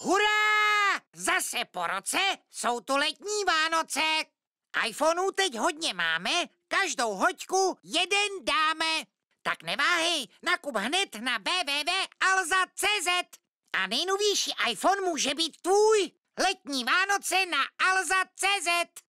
Hurá! Zase po roce jsou tu letní Vánoce. iPhoneů teď hodně máme, každou hoďku jeden dáme. Tak neváhej, nakup hned na www.alza.cz a nejnovější iPhone může být tvůj. Letní Vánoce na alza.cz